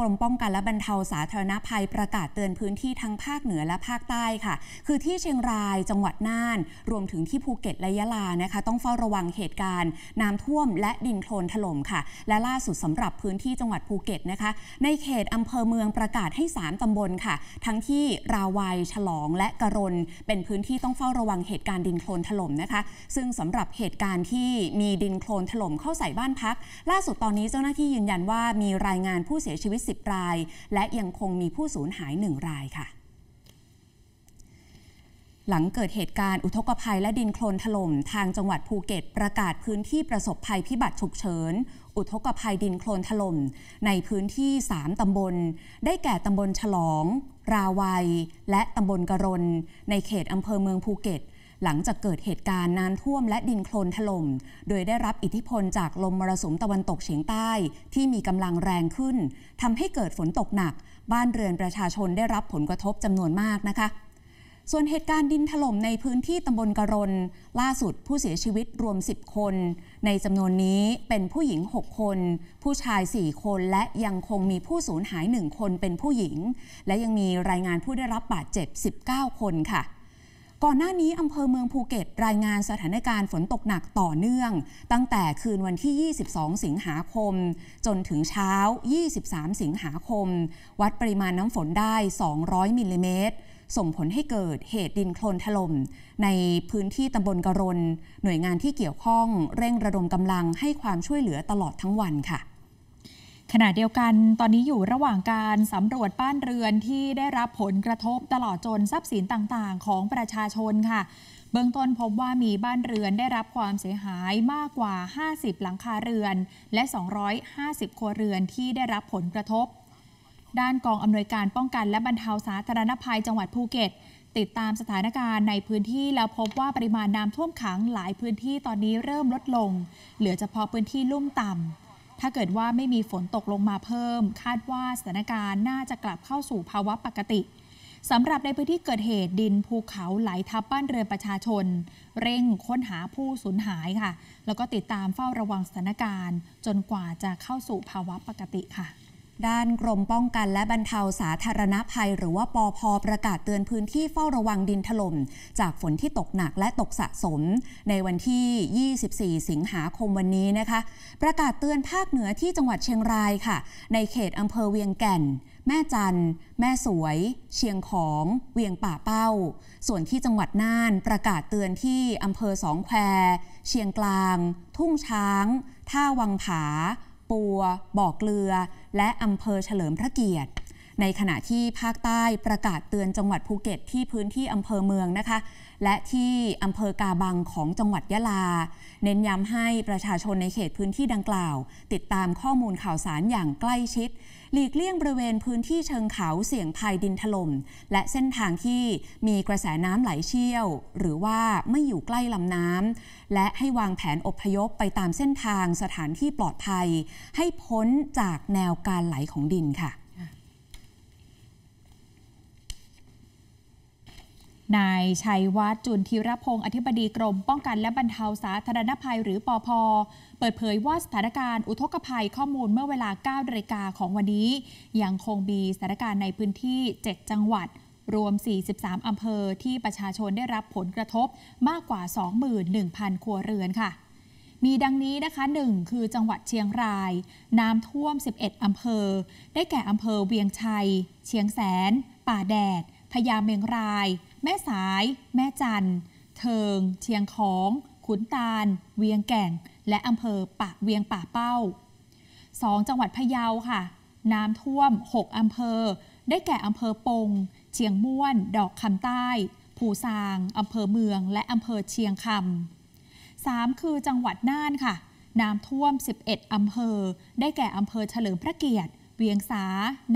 กรมป้องกันและบรรเทาสาธารณภัย ประกาศเตือนพื้นที่ทั้งภาคเหนือและภาคใต้ค่ะ คือที่เชียงรายจังหวัดน่าน รวมถึงที่ภูเก็ตและยะลานะคะต้องเฝ้าระวังเหตุการณ์ น้ำท่วมและดินโคลนถล่มค่ะ และล่าสุดสำหรับพื้นที่จังหวัดภูเก็ตนะคะ ในเขตอำเภอเมืองประกาศให้3ตำบลค่ะ ทั้งที่ราวัยฉลองและกระรนเป็นพื้นที่ต้องเฝ้าระวังเหตุการณ์ดินโคลนถล่มนะคะ ซึ่งสำหรับเหตุการณ์ที่มีดินโคลนถล่มเข้าใส่บ้านพัก ล่าสุดตอนนี้เจ้าหน้าที่ยืนยันว่ามีรายงานผู้เสียชีวิต10ราย และยังคงมีผู้สูญหาย1รายค่ะ หลังเกิดเหตุการณ์อุทกภัยและดินโคลนถล่มทางจังหวัดภูเก็ตประกาศพื้นที่ประสบภัยพิบัติฉุกเฉิน อุทกภัยดินโคลนถล่มในพื้นที่ 3 ตำบล ได้แก่ตำบลฉลอง ราวัย และตำบลกระรนในเขตอำเภอเมืองภูเก็ตหลังจากเกิดเหตุการณ์น้ำท่วมและดินโคลนถลม่ม โดยได้รับอิทธิพลจากลมมรสุมตะวันตกเฉียงใต้ที่มีกำลังแรงขึ้น ทำให้เกิดฝนตกหนัก บ้านเรือนประชาชนได้รับผลกระทบจำนวนมากนะคะ ส่วนเหตุการณ์ดินถล่มในพื้นที่ตำบลกระรนล่าสุดผู้เสียชีวิตรวม 10 คน ในจำนวนนี้เป็นผู้หญิง 6 คน ผู้ชาย 4 คน และยังคงมีผู้สูญหาย 1 คน เป็นผู้หญิง และยังมีรายงานผู้ได้รับบาดเจ็บ 19 คนค่ะก่อนหน้านี้อำเภอเมืองภูเก็ตรายงานสถานการณ์ฝนตกหนักต่อเนื่อง ตั้งแต่คืนวันที่ 22 สิงหาคม จนถึงเช้า 23 สิงหาคม วัดปริมาณน้ำฝนได้ 200 มิลลิเมตร ส่งผลให้เกิดเหตุดินโคลนถล่มในพื้นที่ตำบลกรน หน่วยงานที่เกี่ยวข้องเร่งระดมกำลังให้ความช่วยเหลือตลอดทั้งวันค่ะขณะเดียวกันตอนนี้อยู่ระหว่างการสำรวจบ้านเรือนที่ได้รับผลกระทบตลอดจนทรัพย์สินต่างๆ ของประชาชนค่ะ เบื้องต้นพบว่ามีบ้านเรือนได้รับความเสียหายมากกว่า 50 หลังคาเรือนและ 250ครัวเรือนที่ได้รับผลกระทบ ด้านกองอำนวยการป้องกันและบรรเทาสาธารณภัยจังหวัดภูเก็ต ติดตามสถานการณ์ในพื้นที่แล้วพบว่าปริมาณน้ำท่วมขังหลายพื้นที่ตอนนี้เริ่มลดลง เหลือเฉพาะพื้นที่ลุ่มต่ำถ้าเกิดว่าไม่มีฝนตกลงมาเพิ่ม คาดว่าสถานการณ์ น่าจะกลับเข้าสู่ภาวะปกติ สำหรับในพื้นที่เกิดเหตุดินภูเขาไหลทับบ้านเรือนประชาชน เร่งค้นหาผู้สูญหายค่ะ แล้วก็ติดตามเฝ้าระวังสถานการณ์ จนกว่าจะเข้าสู่ภาวะปกติค่ะด้านกรมป้องกันและบรรเทาสาธารณภัยหรือว่าปอพประกาศเตือนพื้นที่เฝ้าระวังดินถล่มจากฝนที่ตกหนักและตกสะสมในวันที่ 24 สิงหาคมวันนี้นะคะ ประกาศเตือนภาคเหนือที่จังหวัดเชียงรายค่ะ ในเขตอำเภอเวียงแก่น แม่จันแม่สวย เชียงของ เวียงป่าเป้า ส่วนที่จังหวัดน่านประกาศเตือนที่อำเภอสองแคว เชียงกลาง ทุ่งช้าง ท่าวังผาปัวบ่อเกลือและอำเภอเฉลิมพระเกียรติในขณะที่ภาคใต้ประกาศเตือนจังหวัดภูเก็ตที่พื้นที่อำเภอเมืองนะคะ และที่อำเภอกาบังของจังหวัดยะลา เน้นย้ำให้ประชาชนในเขตพื้นที่ดังกล่าว ติดตามข้อมูลข่าวสารอย่างใกล้ชิด หลีกเลี่ยงบริเวณพื้นที่เชิงเขาเสี่ยงภัยดินถลม่มและเส้นทางที่มีกระแสน้ำไหลเชี่ยว หรือว่าไม่อยู่ใกล้ลำน้ำและให้วางแผนอพยพไปตามเส้นทางสถานที่ปลอดภัย ให้พ้นจากแนวการไหลของดินค่ะนายชัยวัฒน์จุนธีรพงศ์อธิบดีกรมป้องกันและบรรเทาสาธารณภัยหรือปอพเปิดเผยว่าสถานการณ์อุทกภัยข้อมูลเมื่อเวลา9นาฬิกาของวันนี้ ยังคงมีสถานการณ์ในพื้นที่ 7 จังหวัด รวม 43 อำเภอที่ประชาชนได้รับผลกระทบมากกว่า 21,000 ครัวเรือนค่ะ มีดังนี้นะคะ 1 คือจังหวัดเชียงราย น้ำท่วม 11อำเภอ ได้แก่อำเภอเวียงชัย เชียงแสน ป่าแดดพญาเมงรายแม่สาย แม่จันเทิง เชียงของ ขุนตาล เวียงแก่ง และอำเภอปะเวียงป่าเป้า 2 จังหวัดพะเยาค่ะ น้ำท่วม 6อำเภอ ได้แก่อำเภอปงเชียงม่วน ดอกคำใต้ ผูซางอำเภอเมืองและอำเภอเชียงคำ 3. คือจังหวัดน่านค่ะน้ำท่วม 11อำเภอ ได้แก่อำเภอเฉลิมพระเกียรติ เวียงสา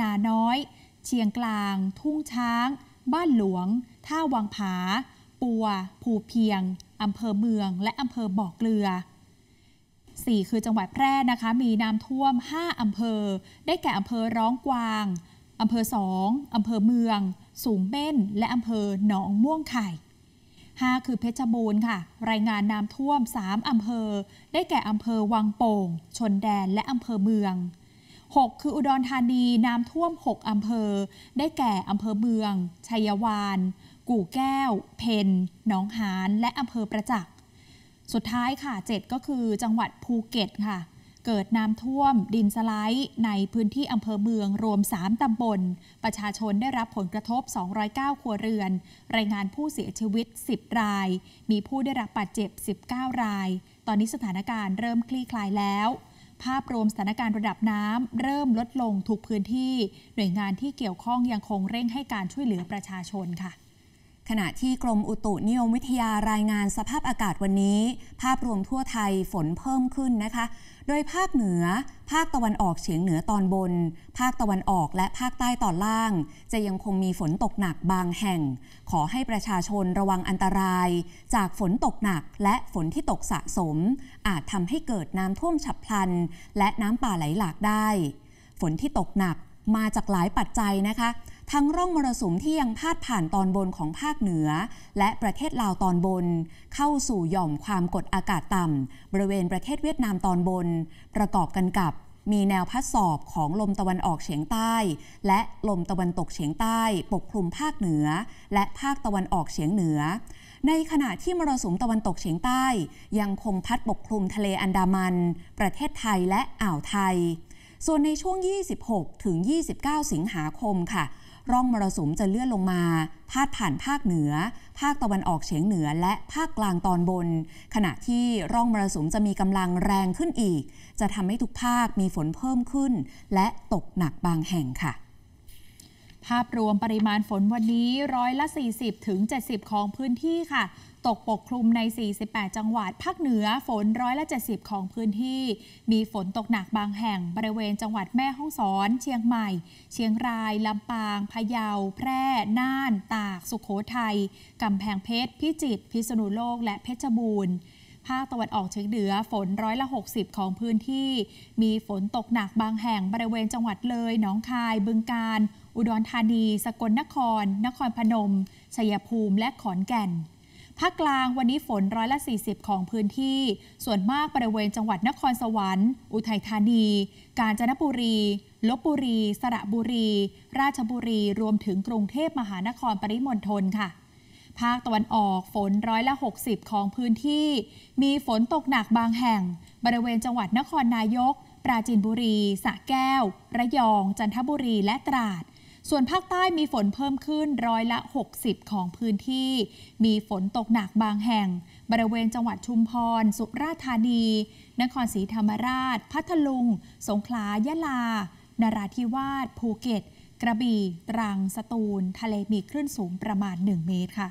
นาน้อย เชียงกลาง ทุ่งช้างบ้านหลวง ท่าวังผา ปัว ภูเพียงอำเภอเมือง และอำเภอบ่อเกลือ 4 คือจังหวัดแพร่นะคะ มีน้ำท่วม5อำเภอ ได้แก่อำเภอร้องกวางอำเภอสองอำเภอเมือง สูงเม่น และอำเภอหนองม่วงไข่ 5 คือเพชรบูรณ์ค่ะ รายงานน้ำท่วม3อำเภอ ได้แก่อำเภอวังโป่ง ชนแดนและอำเภอเมือง6 คืออุดรธานีน้ำท่วม 6อำเภอ ได้แก่อำเภอเมือง ชัยวานกู่แก้ว เพนหนองหานและอำเภอประจักษ์ สุดท้ายค่ะ 7 ก็คือจังหวัดภูเก็ตค่ะ เกิดน้ำท่วม ดินสไลด์ ในพื้นที่อำเภอเมือง รวม 3ตำบล ประชาชนได้รับผลกระทบ 209 ครัวเรือน รายงานผู้เสียชีวิต 10 ราย มีผู้ได้รับบาดเจ็บ19ราย ตอนนี้สถานการณ์เริ่มคลี่คลายแล้วภาพรวมสถานการณ์ระดับน้ำเริ่มลดลงทุกพื้นที่หน่วยงานที่เกี่ยวข้องยังคงเร่งให้การช่วยเหลือประชาชนค่ะขณะที่กรมอุตุนิยมวิทยารายงานสภาพอากาศวันนี้ ภาพรวมทั่วไทยฝนเพิ่มขึ้นนะคะ โดยภาคเหนือ ภาคตะวันออกเฉียงเหนือตอนบน ภาคตะวันออกและภาคใต้ตอนล่าง จะยังคงมีฝนตกหนักบางแห่ง ขอให้ประชาชนระวังอันตราย จากฝนตกหนักและฝนที่ตกสะสม อาจทำให้เกิดน้ำท่วมฉับพลันและน้ำป่าไหลหลากได้ ฝนที่ตกหนักมาจากหลายปัจจัยนะคะทั้งร่องมรสุมที่ยังพาดผ่านตอนบนของภาคเหนือ และประเทศลาวตอนบน เข้าสู่หย่อมความกดอากาศต่ำบริเวณประเทศเวียดนามตอนบน ประกอบกันกับ มีแนวพัดสอบของลมตะวันออกเฉียงใต้ และลมตะวันตกเฉียงใต้ปกคลุมภาคเหนือ และภาคตะวันออกเฉียงเหนือ ในขณะที่มรสุมตะวันตกเฉียงใต้ ยังคงพัดปกคลุมทะเลอันดามัน ประเทศไทยและอ่าวไทย ส่วนในช่วง 26ถึง29 สิงหาคมค่ะร่องมรสุมจะเลื่อนลงมาพาดผ่านภาคเหนือ ภาคตะวันออกเฉียงเหนือ และภาคกลางตอนบน ขณะที่ร่องมรสุมจะมีกำลังแรงขึ้นอีก จะทำให้ทุกภาคมีฝนเพิ่มขึ้น และตกหนักบางแห่งค่ะภาพรวมปริมาณฝนวันนี้ร้อยละ 40ถึง70 ของพื้นที่ค่ะ ตกปกคลุมใน 48 จังหวัดภาคเหนือฝนร้อยละ70 ของพื้นที่ มีฝนตกหนักบางแห่ง บริเวณจังหวัดแม่ฮ่องสอน เชียงใหม่ เชียงราย ลำปางพะเยา แพร่ น่าน ตาก สุขโขทัยกำแพงเพชร พิจิตรพิษณุโลก และเพชรบูรณ์ภาคตะวันออกเฉียงเหนือ ฝนร้อยละ 60 ของพื้นที่ มีฝนตกหนักบางแห่งบริเวณจังหวัดเลยหนองคายบึงกาฬอุดรธานี สกลนคร นครพนม ชัยภูมิและขอนแก่นภาคกลางวันนี้ฝนร้อยละ40 ของพื้นที่ ส่วนมากบริเวณจังหวัดนครสวรรค์ อุทัยธานี กาญจนบุรีลบบุรี สระบุรี ราชบุรีรวมถึงกรุงเทพมหานครปริมณฑลค่ะภาคตะวันออกฝนร้อยละ60 ของพื้นที่ มีฝนตกหนักบางแห่ง บริเวณจังหวัดนครนายก ปราจีนบุรีสระแก้ว ระยอง จันทบุรีและตราดส่วนภาคใต้มีฝนเพิ่มขึ้นร้อยละ60ของพื้นที่ มีฝนตกหนักบางแห่งบริเวณจังหวัดชุมพร สุราษฎร์ธานี นครศรีธรรมราช พัทลุง สงขลา ยะลา นราธิวาสภูเก็ต กระบี่ ตรัง สตูล ทะเลมีคลื่นสูงประมาณ 1 เมตรค่ะ